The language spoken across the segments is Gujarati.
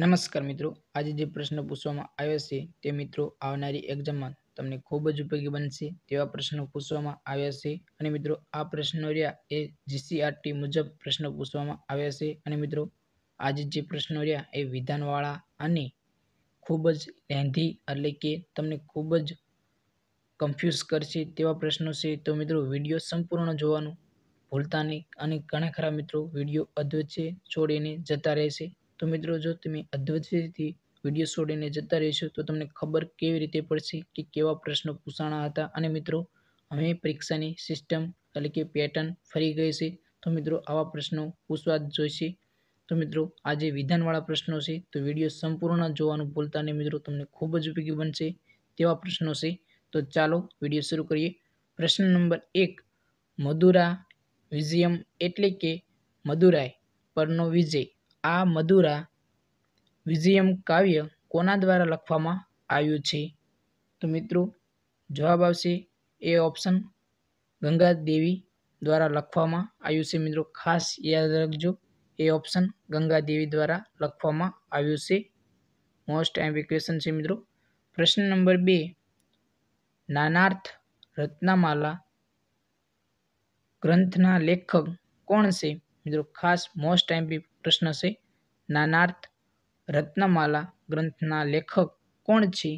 નમસ્કાર મિત્રો આજે જે પ્રશ્ન પૂછવામાં આવ્યો છે તે મિત્રો આવનારી એક્ઝામમાં તમને ખૂબ જ ઉપયોગી બનશે તેવા પ્રશ્નો પૂછવામાં આવ્યા છે અને મિત્રો આ પ્રશ્નો રહ્યા એ જીસીઆરટી મુજબ પ્રશ્નો પૂછવામાં આવ્યા છે અને મિત્રો આજે જે પ્રશ્નો રહ્યા એ વિધાનવાળા અને ખૂબ જ લેંધી એટલે કે તમને ખૂબ જ કન્ફ્યુઝ કરશે તેવા પ્રશ્નો છે તો મિત્રો વિડીયો સંપૂર્ણ જોવાનું ભૂલતા નહીં અને ઘણા ખરા મિત્રો વિડીયો છે છોડીને જતા રહેશે તો મિત્રો જો તમે અધવચ્ચેથી વિડીયો છોડીને જતા રહેશો તો તમને ખબર કેવી રીતે પડશે કે કેવા પ્રશ્નો પૂછાણા હતા અને મિત્રો હવે પરીક્ષાની સિસ્ટમ એટલે કે પેટર્ન ફરી ગઈ છે તો મિત્રો આવા પ્રશ્નો પૂછવા જ જોઈશે તો મિત્રો આજે વિધાનવાળા પ્રશ્નો છે તો વિડીયો સંપૂર્ણ જોવાનું ભૂલતા નહીં મિત્રો તમને ખૂબ જ ઉપયોગી બનશે તેવા પ્રશ્નો છે તો ચાલો વિડીયો શરૂ કરીએ પ્રશ્ન નંબર એક મધુરા વિઝયમ એટલે કે મધુરાય પરનો વિજય આ મધુરા વિઝિયમ કાવ્ય કોના દ્વારા લખવામાં આવ્યું છે તો મિત્રો જવાબ આવશે એ ઓપ્શન ગંગા દેવી દ્વારા લખવામાં આવ્યું છે મિત્રો ખાસ યાદ રાખજો એ ઓપ્શન ગંગા દેવી દ્વારા લખવામાં આવ્યું છે મોસ્ટ એમ્પી ક્વેશ્ચન છે મિત્રો પ્રશ્ન નંબર બે નાનાર્થ રત્નામાલા ગ્રંથના લેખક કોણ છે મિત્રો ખાસ મોસ્ટ એમ્પી પ્રશ્ન છે નાનાર્થ રત્નમાલા ગ્રંથના લેખક કોણ છે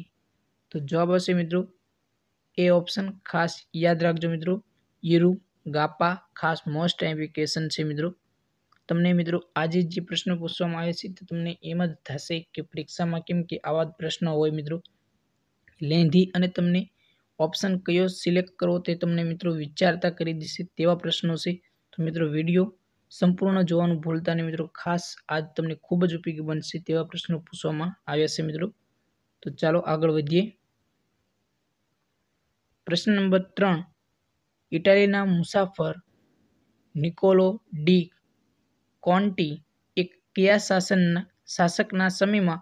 તો જવાબ હશે મિત્રો એ ઓપ્શન ખાસ યાદ રાખજો મિત્રો યુરુ ગાપા ખાસ મોસ્ટ એપ્લિકેશન છે મિત્રો તમને મિત્રો આજે જે પ્રશ્નો પૂછવામાં આવે છે તો તમને એમ જ થશે કે પરીક્ષામાં કેમ કે આવા પ્રશ્નો હોય મિત્રો લેંધી અને તમને ઓપ્શન કયો સિલેક્ટ કરવો તે તમને મિત્રો વિચારતા કરી દેશે તેવા પ્રશ્નો છે તો મિત્રો વિડીયો સંપૂર્ણ જોવાનું ભૂલતા નહીં મિત્રો ખાસ આજ તમને ખૂબ જ ઉપયોગી બનશે તેવા પ્રશ્નો પૂછવામાં આવ્યા છે મિત્રો તો ચાલો આગળ વધીએ પ્રશ્ન નંબર ત્રણ ઇટાલીના મુસાફર નિકોલો ડી કોન્ટી એક કયા શાસનના શાસકના સમયમાં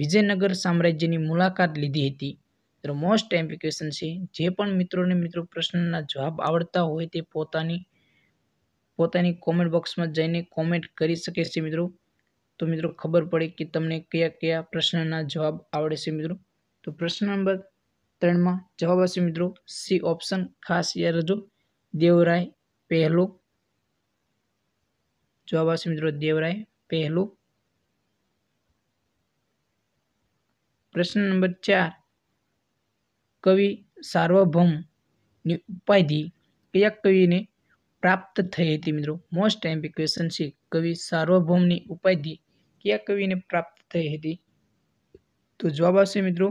વિજયનગર સામ્રાજ્યની મુલાકાત લીધી હતી મોસ્ટ એમ્પ્લિકેશન છે જે પણ મિત્રોને મિત્રો પ્રશ્નના જવાબ આવડતા હોય તે પોતાની પોતાની કોમેન્ટ બોક્સમાં જઈને કોમેન્ટ કરી શકે છે મિત્રો તો મિત્રો ખબર પડે કે તમને કયા કયા પ્રશ્નના જવાબ આવડે છે મિત્રો તો પ્રશ્ન નંબર ત્રણમાં જવાબ આવશે મિત્રો સી ઓપ્શન ખાસ યાદ રજો દેવરાય પહેલો જવાબ આવશે મિત્રો દેવરાય પહેલો પ્રશ્ન નંબર ચાર કવિ સાર્વભૌમની ઉપાધિ કયા કવિને પ્રાપ્ત થઈ હતી મિત્રો મોસ્ટ ટાઈમ ક્વેશ્ચન છે કવિ સાર્વભૌમની ઉપાધિ કયા કવિને પ્રાપ્ત થઈ હતી તો જવાબ આવશે મિત્રો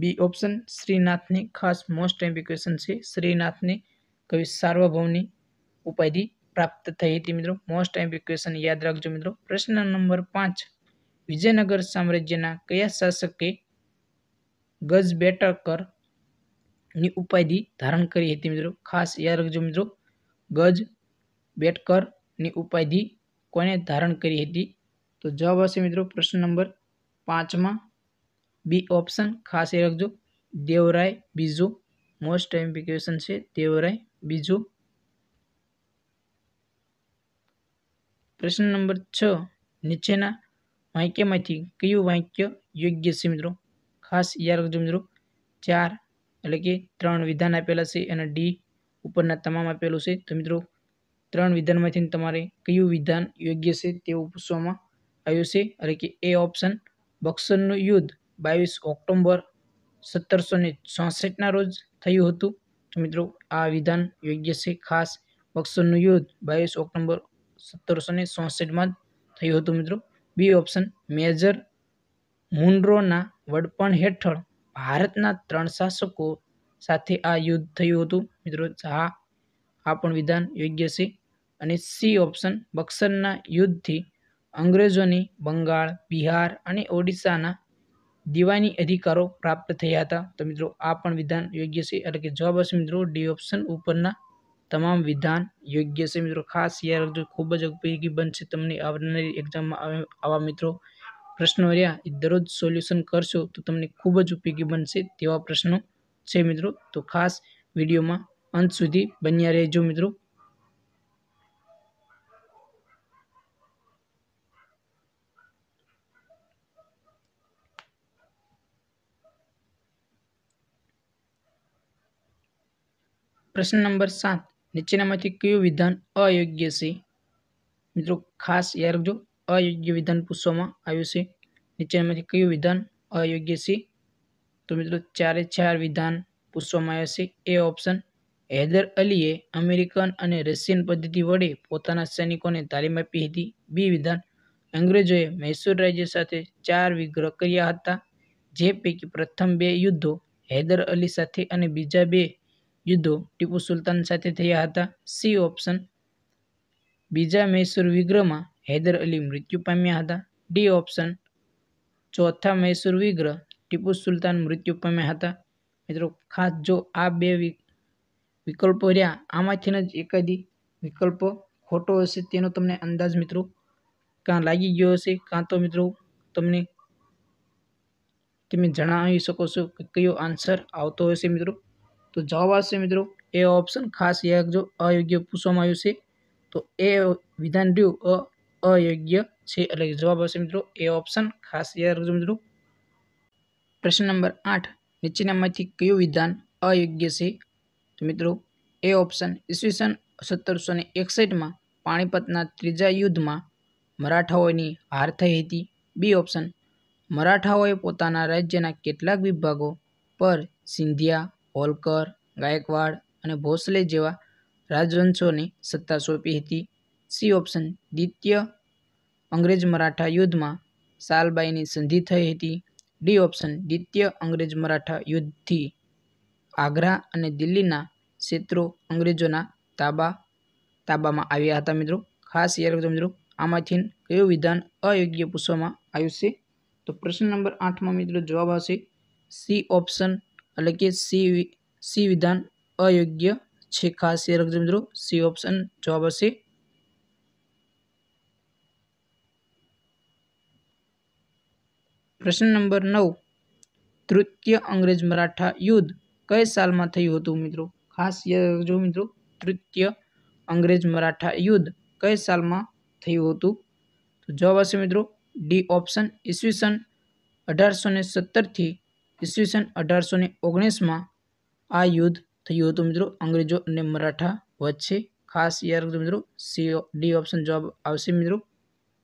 બી ઓપ્શન શ્રીનાથને ખાસ મોસ્ટ ટાઈમ ક્વેશ્ચન છે શ્રીનાથને કવિ સાર્વભૌમની ઉપાધિ પ્રાપ્ત થઈ હતી મિત્રો મોસ્ટ ટાઈમ ક્વેશ્ચન યાદ રાખજો મિત્રો પ્રશ્ન નંબર પાંચ વિજયનગર સામ્રાજ્યના કયા શાસકે ગજબેટકરની ઉપાધિ ધારણ કરી હતી મિત્રો ખાસ યાદ રાખજો મિત્રો ગજ બેટકરની ઉપાધિ કોને ધારણ કરી હતી તો જવાબ આવશે મિત્રો પ્રશ્ન નંબર પાંચમાં બી ઓપ્શન ખાસ એ રાખજો દેવરાય બીજું મોસ્ટ એમ્પ્લિકેશન છે દેવરાય બીજું પ્રશ્ન નંબર છ નીચેના વાક્યમાંથી કયું વાક્ય યોગ્ય છે મિત્રો ખાસ યાદ રાખજો મિત્રો ચાર એટલે કે ત્રણ વિધાન આપેલા છે એના ડી ઉપરના તમામ આપેલું છે તો મિત્રો ત્રણ વિધાનમાંથી તમારે કયું વિધાન યોગ્ય છે તેવું પૂછવામાં આવ્યું છે એટલે કે એ ઓપ્શન બક્સરનું યુદ્ધ બાવીસ ઓક્ટોમ્બર સત્તરસો ને ચોસઠના રોજ થયું હતું તો મિત્રો આ વિધાન યોગ્ય છે ખાસ બક્સરનું યુદ્ધ બાવીસ ઓક્ટોમ્બર સત્તરસો ને ચોસઠમાં થયું હતું મિત્રો બી ઓપ્શન મેજર મુન્ડ્રોના વડપણ હેઠળ ભારતના ત્રણ શાસકો સાથે આ યુદ્ધ થયું હતું મિત્રો હા આ પણ વિધાન યોગ્ય છે અને સી ઓપ્શન બક્સરના યુદ્ધથી અંગ્રેજોની બંગાળ બિહાર અને ઓડિશાના દિવાની અધિકારો પ્રાપ્ત થયા હતા તો મિત્રો આ પણ વિધાન યોગ્ય છે એટલે કે જવાબ હશે મિત્રો ડી ઓપ્શન ઉપરના તમામ વિધાન યોગ્ય છે મિત્રો ખાસ યાદ રાખજો ખૂબ જ ઉપયોગી બનશે તમને આવનારી એક્ઝામમાં આવા મિત્રો પ્રશ્નો રહ્યા એ દરરોજ સોલ્યુશન કરશો તો તમને ખૂબ જ ઉપયોગી બનશે તેવા પ્રશ્નો છે મિત્રો તો ખાસ વિડીયોમાં અંત સુધી બન્યા રહેજો મિત્રો પ્રશ્ન નંબર સાત નીચેનામાંથી કયું વિધાન અયોગ્ય છે મિત્રો ખાસ યાદ રાખજો અયોગ્ય વિધાન પૂછવામાં આવ્યું છે નીચેનામાંથી કયું વિધાન અયોગ્ય છે તો મિત્રો ચારે ચાર વિધાન પૂછવામાં આવ્યા એ ઓપ્શન હૈદર અલીએ અમેરિકન અને રશિયન પદ્ધતિ વડે પોતાના સૈનિકોને તાલીમ આપી હતી બી વિધાન અંગ્રેજોએ મૈસૂર રાજ્ય સાથે ચાર વિગ્રહ કર્યા હતા જે પૈકી પ્રથમ બે યુદ્ધો હૈદર અલી સાથે અને બીજા બે યુદ્ધો ટીપુ સુલતાન સાથે થયા હતા સી ઓપ્શન બીજા મૈસૂર વિગ્રહમાં હૈદર અલી મૃત્યુ પામ્યા હતા ડી ઓપ્શન ચોથા મૈસૂર વિગ્રહ ટીપુ સુલતાન મૃત્યુ પામ્યા હતા મિત્રો ખાસ જો આ બે વિકલ્પો રહ્યા આમાંથી જ એકાદી વિકલ્પ ખોટો હશે તેનો તમને અંદાજ મિત્રો ક્યાં લાગી ગયો હશે કાં તો મિત્રો તમને તમે જણાવી શકો છો કે કયો આન્સર આવતો હશે મિત્રો તો જવાબ આવશે મિત્રો એ ઓપ્શન ખાસ યાદ જો અયોગ્ય પૂછવામાં આવ્યું છે તો એ વિધાન રહ્યું અયોગ્ય છે એટલે જવાબ આવશે મિત્રો એ ઓપ્શન ખાસ યાદ રાખજો મિત્રો પ્રશ્ન નંબર આઠ નીચેનામાંથી કયું વિધાન અયોગ્ય છે તો મિત્રો એ ઓપ્શન ઈસવીસન સત્તરસો ને એકસઠમાં પાણીપતના ત્રીજા યુદ્ધમાં મરાઠાઓની હાર થઈ હતી બી ઓપ્શન મરાઠાઓએ પોતાના રાજ્યના કેટલાક વિભાગો પર સિંધિયા હોલકર ગાયકવાડ અને ભોસલે જેવા રાજવંશોને સત્તા સોંપી હતી સી ઓપ્શન દ્વિતીય અંગ્રેજ મરાઠા યુદ્ધમાં સાલબાઈની સંધિ થઈ હતી ડી ઓપ્શન દ્વિતીય અંગ્રેજ મરાઠા યુદ્ધથી આગ્રા અને દિલ્હીના ક્ષેત્રો અંગ્રેજોના તાબા તાબામાં આવ્યા હતા મિત્રો ખાસ યાદ રાખજો મિત્રો આમાંથી કયું વિધાન અયોગ્ય પૂછવામાં આવ્યું છે તો પ્રશ્ન નંબર આઠમાં મિત્રો જવાબ આવશે સી ઓપ્શન એટલે કે સી સી વિધાન અયોગ્ય છે ખાસ યાદ રાખજો મિત્રો સી ઓપ્શન જવાબ આવશે પ્રશ્ન નંબર નવ તૃતીય અંગ્રેજ મરાઠા યુદ્ધ કઈ સાલમાં થયું હતું મિત્રો ખાસ જો મિત્રો તૃતીય અંગ્રેજ મરાઠા યુદ્ધ કઈ સાલમાં થયું હતું તો જવાબ આવશે મિત્રો ડી ઓપ્શન ઈસવીસન અઢારસો ને સત્તરથી ઈસવીસન અઢારસો ને ઓગણીસમાં આ યુદ્ધ થયું હતું મિત્રો અંગ્રેજો અને મરાઠા વચ્ચે ખાસ યાદ રાખજો મિત્રો સી ડી ઓપ્શન જવાબ આવશે મિત્રો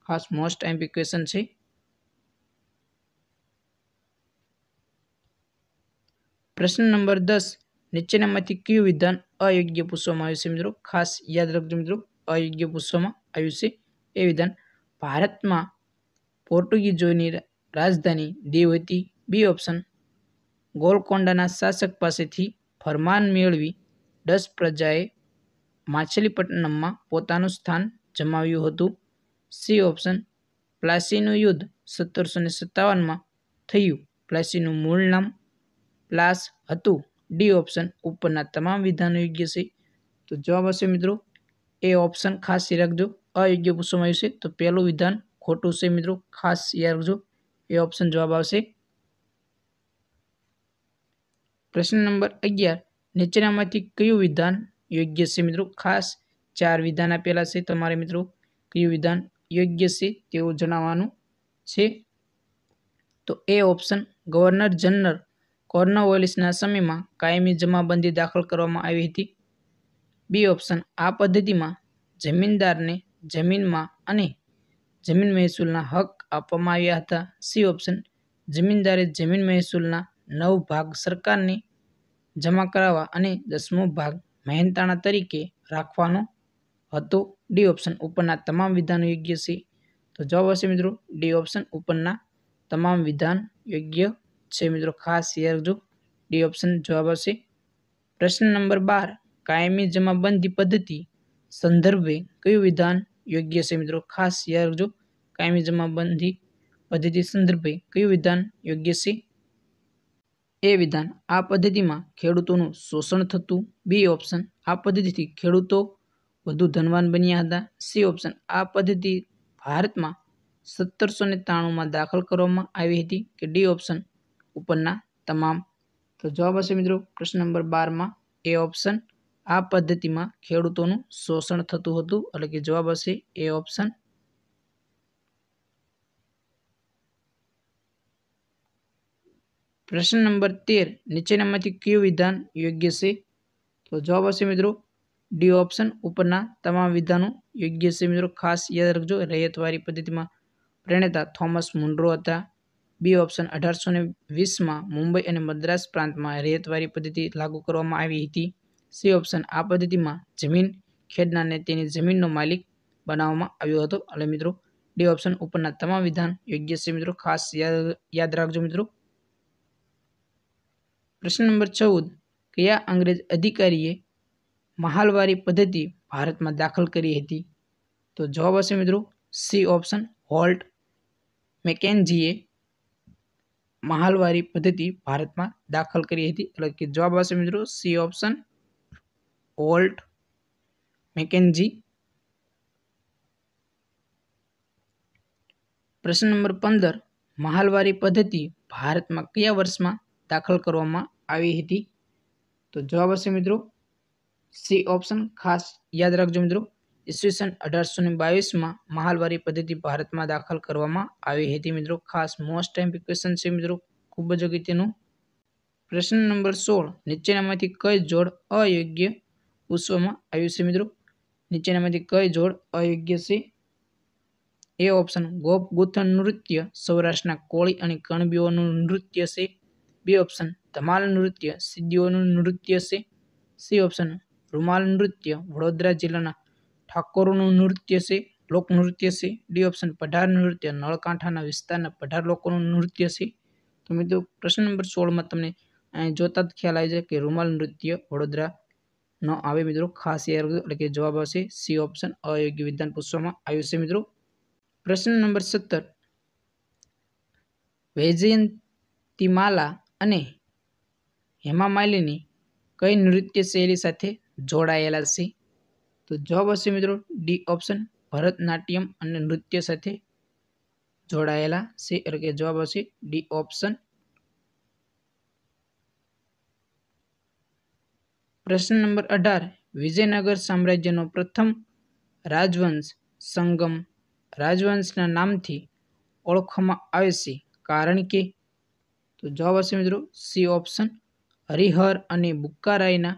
ખાસ મોસ્ટ એમ્પી ક્વેશ્ચન છે પ્રશ્ન નંબર દસ નીચેનામાંથી કયું વિધાન અયોગ્ય પૂછવામાં આવ્યું છે મિત્રો ખાસ યાદ રાખજો મિત્રો અયોગ્ય પૂછવામાં આવ્યું છે એ વિધાન ભારતમાં પોર્ટુગીઝોની રાજધાની દેવ હતી બી ઓપ્શન ગોલકોંડાના શાસક પાસેથી ફરમાન મેળવી દસ પ્રજાએ માછલીપટ્ટનમમાં પોતાનું સ્થાન જમાવ્યું હતું સી ઓપ્શન પ્લાસીનું યુદ્ધ સત્તરસો ને સત્તાવનમાં થયું પ્લાસીનું મૂળ નામ પ્લાસ હતું ડી ઓપ્શન ઉપરના તમામ વિધાનો યોગ્ય છે તો જવાબ હશે મિત્રો એ ઓપ્શન ખાસ રાખજો અયોગ્ય પૂછવામાં આવ્યું છે તો પહેલું વિધાન ખોટું છે મિત્રો ખાસ યાદ રાખજો એ ઓપ્શન જવાબ આવશે પ્રશ્ન નંબર અગિયાર નીચેનામાંથી કયું વિધાન યોગ્ય છે મિત્રો ખાસ ચાર વિધાન આપેલા છે તમારે મિત્રો કયું વિધાન યોગ્ય છે તેવું જણાવવાનું છે તો એ ઓપ્શન ગવર્નર જનરલ કોર્નવોલિસના સમયમાં કાયમી જમાબંધી દાખલ કરવામાં આવી હતી બી ઓપ્શન આ પદ્ધતિમાં જમીનદારને જમીનમાં અને જમીન મહેસૂલના હક આપવામાં આવ્યા હતા સી ઓપ્શન જમીનદારે જમીન મહેસૂલના નવ ભાગ સરકારને જમા કરાવવા અને દસમો ભાગ મહેનતાણા તરીકે રાખવાનો હતો ડી ઓપ્શન ઉપરના તમામ વિધાન યોગ્ય છે તો જવાબ હશે મિત્રો ડી ઓપ્શન ઉપરના તમામ વિધાન યોગ્ય છે મિત્રો ખાસ યાદ રાખજો ડી ઓપ્શન જવાબ આવશે પ્રશ્ન નંબર બાર કાયમી જમાબંધી પદ્ધતિ સંદર્ભે કયું વિધાન યોગ્ય છે મિત્રો ખાસ યાદ રાખજો કાયમી જમાબંધી પદ્ધતિ સંદર્ભે કયું વિધાન યોગ્ય છે એ વિધાન આ પદ્ધતિમાં ખેડૂતોનું શોષણ થતું બી ઓપ્શન આ પદ્ધતિથી ખેડૂતો વધુ ધનવાન બન્યા હતા સી ઓપ્શન આ પદ્ધતિ ભારતમાં સત્તરસો ને ત્રાણુંમાં દાખલ કરવામાં આવી હતી કે ડી ઓપ્શન ઉપરના તમામ તો જવાબ હશે મિત્રો પ્રશ્ન નંબર બારમાં એ ઓપ્શન આ પદ્ધતિમાં ખેડૂતોનું શોષણ થતું હતું એટલે કે જવાબ હશે એ ઓપ્શન પ્રશ્ન નંબર તેર નીચેનામાંથી કયું વિધાન યોગ્ય છે તો જવાબ હશે મિત્રો ડી ઓપ્શન ઉપરના તમામ વિધાનો યોગ્ય છે મિત્રો ખાસ યાદ રાખજો રહેતવારી પદ્ધતિમાં પ્રણેતા થોમસ મુન્ડ્રો હતા બી ઓપ્શન અઢારસો ને વીસમાં મુંબઈ અને મદ્રાસ પ્રાંતમાં રેતવારી પદ્ધતિ લાગુ કરવામાં આવી હતી સી ઓપ્શન આ પદ્ધતિમાં જમીન ખેડનારને તેની જમીનનો માલિક બનાવવામાં આવ્યો હતો અને મિત્રો ડી ઓપ્શન ઉપરના તમામ વિધાન યોગ્ય છે મિત્રો ખાસ યાદ રાખજો મિત્રો પ્રશ્ન નંબર ચૌદ કયા અંગ્રેજ અધિકારીએ મહાલવારી પદ્ધતિ ભારતમાં દાખલ કરી હતી તો જવાબ હશે મિત્રો સી ઓપ્શન હોલ્ટ મેકેનજીએ महालवारी पद्धति भारत में दाखल करी थी कि जवाब आ मित्रों सी ऑप्शन ओल्ट मेकेजी प्रश्न नंबर पंदर महालवारी पद्धति भारत में क्या वर्ष में दाखल करती तो जवाब आ मित्रों सी ऑप्शन खास याद रखो मित्रों ઈસવીસન અઢારસો ને બાવીસમાં મહાલવારી પદ્ધતિ ભારતમાં દાખલ કરવામાં આવી હતી મિત્રો ખાસ મોસ્ટ ટાઈમ ક્વેશ્ચન છે મિત્રો ખૂબ જ અગત્યનું પ્રશ્ન નંબર સોળ નીચેનામાંથી કઈ જોડ અયોગ્ય પૂછવામાં આવ્યું છે મિત્રો નીચેનામાંથી કઈ જોડ અયોગ્ય છે એ ઓપ્શન ગોપ ગુથન નૃત્ય સૌરાષ્ટ્રના કોળી અને કણબીઓનું નૃત્ય છે બી ઓપ્શન ધમાલ નૃત્ય સિદ્ધિઓનું નૃત્ય છે સી ઓપ્શન રૂમાલ નૃત્ય વડોદરા જિલ્લાના ઠાકોરોનું નૃત્ય છે લોકનૃત્ય છે ડી ઓપ્શન પઢાર નૃત્ય નળકાંઠાના વિસ્તારના પઢાર લોકોનું નૃત્ય છે તો મિત્રો પ્રશ્ન નંબર સોળમાં તમને અહીં જોતા જ ખ્યાલ આવી જાય કે રૂમાલ નૃત્ય વડોદરા નો આવે મિત્રો ખાસ યાદ એટલે કે જવાબ આવશે સી ઓપ્શન અયોગ્ય વિધાન પૂછવામાં આવ્યું છે મિત્રો પ્રશ્ન નંબર સત્તર વૈજયંતિમાલા અને હેમા માલિની કઈ નૃત્ય શૈલી સાથે જોડાયેલા છે તો જવાબ હશે મિત્રો ડી ઓપ્શન ભરતનાટ્યમ અને નૃત્ય સાથે જોડાયેલા છે એટલે કે જવાબ હશે ડી ઓપ્શન પ્રશ્ન નંબર અઢાર વિજયનગર સામ્રાજ્યનો પ્રથમ રાજવંશ સંગમ રાજવંશના નામથી ઓળખવામાં આવે છે કારણ કે તો જવાબ હશે મિત્રો સી ઓપ્શન હરિહર અને બુક્કારાયના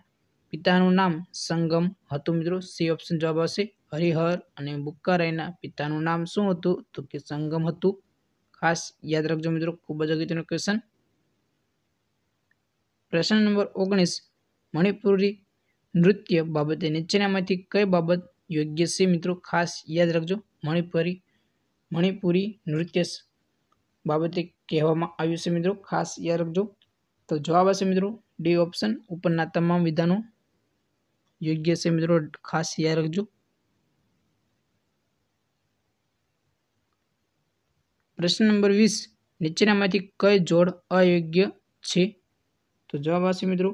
પિતાનું નામ સંગમ હતું મિત્રો સી ઓપ્શન જવાબ આવશે હરિહર અને બુક્કારાયના પિતાનું નામ શું હતું તો કે સંગમ હતું ખાસ યાદ રાખજો મિત્રો ખૂબ જ અગત્યનો ક્વેશ્ચન પ્રશ્ન નંબર ઓગણીસ મણિપુરી નૃત્ય બાબતે નીચેનામાંથી કઈ બાબત યોગ્ય છે મિત્રો ખાસ યાદ રાખજો મણિપુરી મણિપુરી નૃત્ય બાબતે કહેવામાં આવ્યું છે મિત્રો ખાસ યાદ રાખજો તો જવાબ હશે મિત્રો ડી ઓપ્શન ઉપરના તમામ વિધાનો યોગ્ય છે મિત્રો ખાસ યાદ રાખજો પ્રશ્ન નંબર વીસ નીચેનામાંથી કઈ જોડ અયોગ્ય છે તો જવાબ આવશે મિત્રો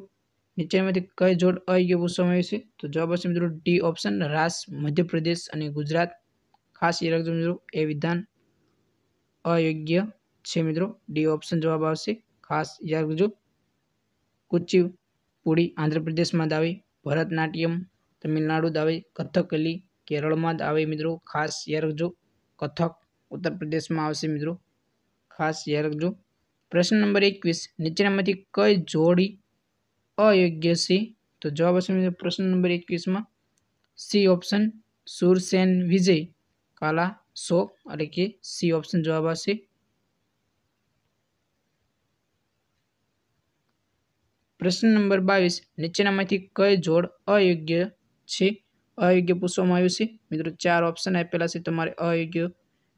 નીચેમાંથી કઈ જોડ અયોગ્ય પૂછવામાં આવ્યું છે તો જવાબ આવશે મિત્રો ડી ઓપ્શન રાસ મધ્યપ્રદેશ અને ગુજરાત ખાસ યાદ રાખજો મિત્રો એ વિધાન અયોગ્ય છે મિત્રો ડી ઓપ્શન જવાબ આવશે ખાસ યાદ રાખજો કુચીપુડી આંધ્રપ્રદેશમાં દાવી ભરતનાટ્યમ તમિલનાડુ દાવે કથકલી કેરળમાં આવે મિત્રો ખાસ યાદ રાખજો કથક ઉત્તર પ્રદેશમાં આવશે મિત્રો ખાસ યાદ રાખજો પ્રશ્ન નંબર એકવીસ નીચેનામાંથી કઈ જોડી અયોગ્ય છે તો જવાબ આવશે મિત્રો પ્રશ્ન નંબર એકવીસમાં સી ઓપ્શન સુરસેન વિજય કાલા શોક એટલે કે સી ઓપ્શન જવાબ આવશે પ્રશ્ન નંબર બાવીસ નીચેનામાંથી કઈ જોડ અયોગ્ય છે અયોગ્ય પૂછવામાં આવ્યું છે મિત્રો ચાર ઓપ્શન આપેલા છે તમારે અયોગ્ય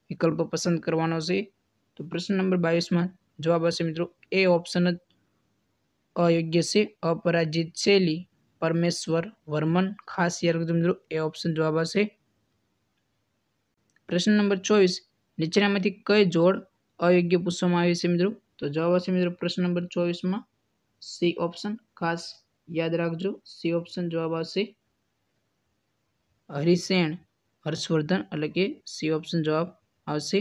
વિકલ્પ પસંદ કરવાનો છે તો પ્રશ્ન નંબર બાવીસમાં જવાબ હશે મિત્રો એ ઓપ્શન જ અયોગ્ય છે અપરાજિત શૈલી પરમેશ્વર વર્મન ખાસ યાદ રાખજો મિત્રો એ ઓપ્શન જવાબ હશે પ્રશ્ન નંબર ચોવીસ નીચેનામાંથી કઈ જોડ અયોગ્ય પૂછવામાં આવ્યું છે મિત્રો તો જવાબ હશે મિત્રો પ્રશ્ન નંબર ચોવીસમાં સી ઓપ્શન ખાસ યાદ રાખજો સી ઓપ્શન જવાબ આવશે હરિસેન હર્ષવર્ધન એટલે કે સી ઓપ્શન જવાબ આવશે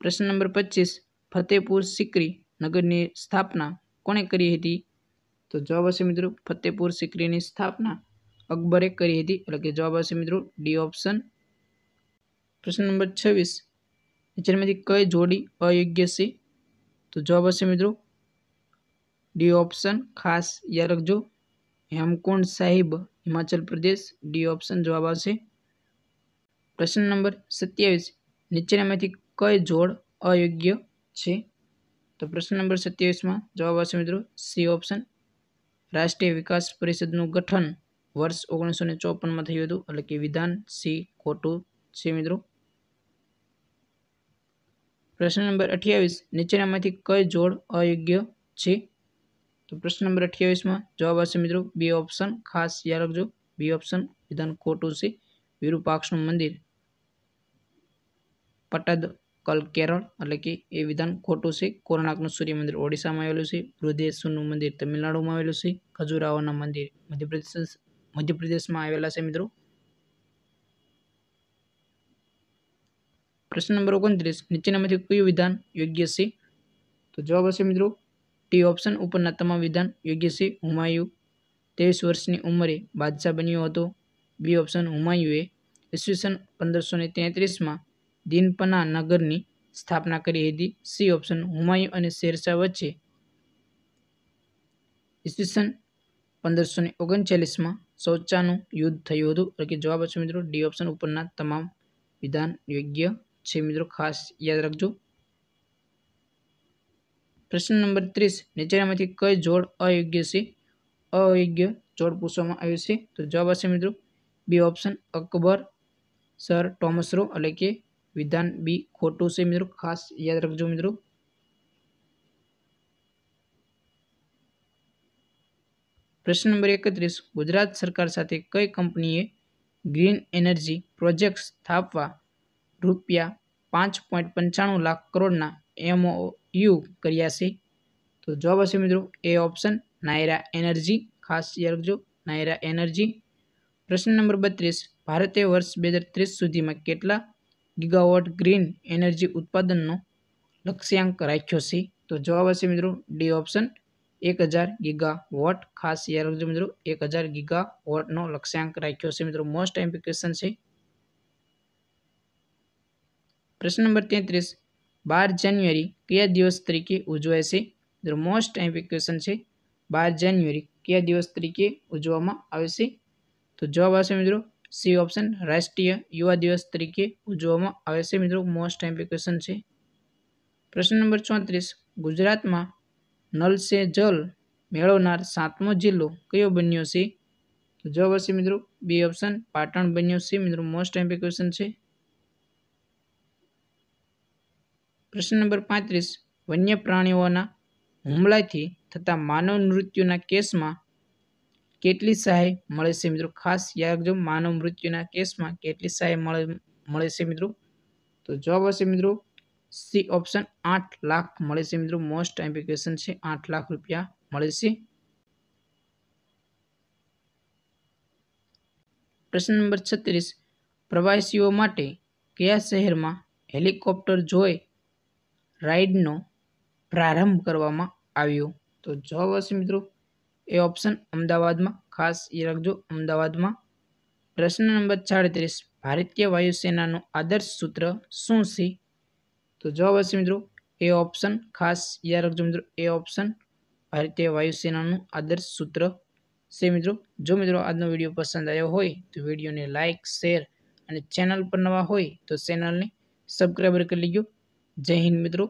પ્રશ્ન નંબર પચીસ ફતેપુર સિકરી નગરની સ્થાપના કોણે કરી હતી તો જવાબ હશે મિત્રો ફતેપુર સિકરીની સ્થાપના અકબરે કરી હતી એટલે કે જવાબ હશે મિત્રો ડી ઓપ્શન પ્રશ્ન નંબર છવ્વીસ નીચેમાંથી કઈ જોડી અયોગ્ય છે તો જવાબ હશે મિત્રો ડી ઓપ્શન ખાસ યાદ રાખજો હેમકુંડ સાહિબ હિમાચલ પ્રદેશ ડી ઓપ્શન જવાબ આવશે પ્રશ્ન નંબર સત્યાવીસ નીચેનામાંથી કઈ જોડ અયોગ્ય છે તો પ્રશ્ન નંબર સત્યાવીસમાં જવાબ આવશે મિત્રો સી ઓપ્શન રાષ્ટ્રીય વિકાસ પરિષદનું ગઠન વર્ષ ઓગણીસો ચોપનમાં થયું હતું એટલે કે વિધાન સી ખોટું છે મિત્રો પ્રશ્ન નંબર અઠ્યાવીસ નીચેનામાંથી કઈ જોડ અયોગ્ય છે તો પ્રશ્ન નંબર અઠ્યાવીસમાં જવાબ આવશે મિત્રો બી ઓપ્શન ખાસ યાદ રાખજો બી ઓપ્શન વિધાન ખોટું છે વિરૂપાક્ષનું મંદિર પટદ કલ કેરળ એટલે કે એ વિધાન ખોટું છે કોરનાકનું સૂર્ય મંદિર ઓડિશામાં આવેલું છે બૃદેશ્વરનું મંદિર તમિલનાડુમાં આવેલું છે ખજુરાહોના મંદિર મધ્યપ્રદેશ મધ્યપ્રદેશમાં આવેલા છે મિત્રો પ્રશ્ન નંબર ઓગણત્રીસ નીચેનામાંથી કયું વિધાન યોગ્ય છે તો જવાબ હશે મિત્રો ટી ઓપ્શન ઉપરના તમામ વિધાન યોગ્ય છે હુમાયુ ત્રેવીસ વર્ષની ઉંમરે બાદશાહ બન્યો હતો બી ઓપ્શન હુમાયુએ ઈસવીસન પંદરસો ને તેત્રીસમાં દિનપના નગરની સ્થાપના કરી હતી સી ઓપ્શન હુમાયુ અને શેરશાહ વચ્ચે ઈસવીસન પંદરસો ને ઓગણચાલીસમાં શૌચાનું યુદ્ધ થયું હતું એટલે કે જવાબ હશે મિત્રો ડી ઓપ્શન ઉપરના તમામ વિધાન યોગ્ય छः मित्रों खास याद रखो प्रश्न नंबर तीस नीचे में कई जोड़ अयोग्य से अयोग्य जोड़ पूछा तो जवाब आ मित्रों B option Akbar sir Thomas Roe अले के विधान बी खोटू से मित्रों खास याद रखो मित्रों प्रश्न नंबर एकत्र गुजरात सरकार साथ कई कंपनीए ग्रीन एनर्जी प्रोजेक्ट स्थापना રૂપિયા પાંચ પોઈન્ટ પંચાણું લાખ કરોડના એમઓયુ કર્યા છે તો જવાબ હશે મિત્રો એ ઓપ્શન નાયરા એનર્જી ખાસ યાદ રાખજો નાયરા એનર્જી પ્રશ્ન નંબર બત્રીસ ભારતે વર્ષ બે હજાર ત્રીસ સુધીમાં કેટલા ગીગાવોટ ગ્રીન એનર્જી ઉત્પાદનનો લક્ષ્યાંક રાખ્યો છે તો જવાબ હશે મિત્રો ડી ઓપ્શન એક હજાર ગીગા વોટ ખાસ યાદ રાખજો મિત્રો એક હજાર ગીગા વોટનો લક્ષ્યાંક રાખ્યો છે મિત્રો મોસ્ટ એમ્પી ક્વેશ્ચન છે પ્રશ્ન નંબર તેત્રીસ બાર જાન્યુઆરી કયા દિવસ તરીકે ઉજવાય છે મોસ્ટ એમ્પી ક્વેશ્ચન છે બાર જાન્યુઆરી કયા દિવસ તરીકે ઉજવવામાં આવે છે તો જવાબ આવશે મિત્રો સી ઓપ્શન રાષ્ટ્રીય યુવા દિવસ તરીકે ઉજવવામાં આવે છે મિત્રો મોસ્ટ એમ્પી ક્વેશ્ચન છે પ્રશ્ન નંબર ચોત્રીસ ગુજરાતમાં નલ સે જલ મેળવનાર સાતમો જિલ્લો કયો બન્યો છે જવાબ આવશે મિત્રો બી ઓપ્શન પાટણ બન્યો છે મિત્રો મોસ્ટ એમ્પી ક્વેશ્ચન છે પ્રશ્ન નંબર પાંત્રીસ વન્ય પ્રાણીઓના હુમલાથી થતા માનવ મૃત્યુના કેસમાં કેટલી સહાય મળે છે મિત્રો ખાસ યાદ રાખજો માનવ મૃત્યુના કેસમાં કેટલી સહાય મળે મળે છે મિત્રો તો જવાબ આવશે મિત્રો સી ઓપ્શન આઠ લાખ મળે છે મિત્રો મોસ્ટ એપ્લિકેશન છે આઠ લાખ રૂપિયા મળે છે પ્રશ્ન નંબર છત્રીસ પ્રવાસીઓ માટે કયા શહેરમાં હેલિકોપ્ટર જોઈ રાઇડનો પ્રારંભ કરવામાં આવ્યો તો જવાબ હશે મિત્રો એ ઓપ્શન અમદાવાદમાં ખાસ એ રાખજો અમદાવાદમાં પ્રશ્ન નંબર સાડત્રીસ ભારતીય વાયુસેનાનું આદર્શ સૂત્ર શું છે તો જવાબ હશે મિત્રો એ ઓપ્શન ખાસ યાદ રાખજો મિત્રો એ ઓપ્શન ભારતીય વાયુસેનાનું આદર્શ સૂત્ર છે મિત્રો જો મિત્રો આજનો વિડીયો પસંદ આવ્યો હોય તો વિડીયોને લાઇક શેર અને ચેનલ પર નવા હોય તો ચેનલને સબસ્ક્રાઈબર કરી લેજો જય હિન્દ મિત્રો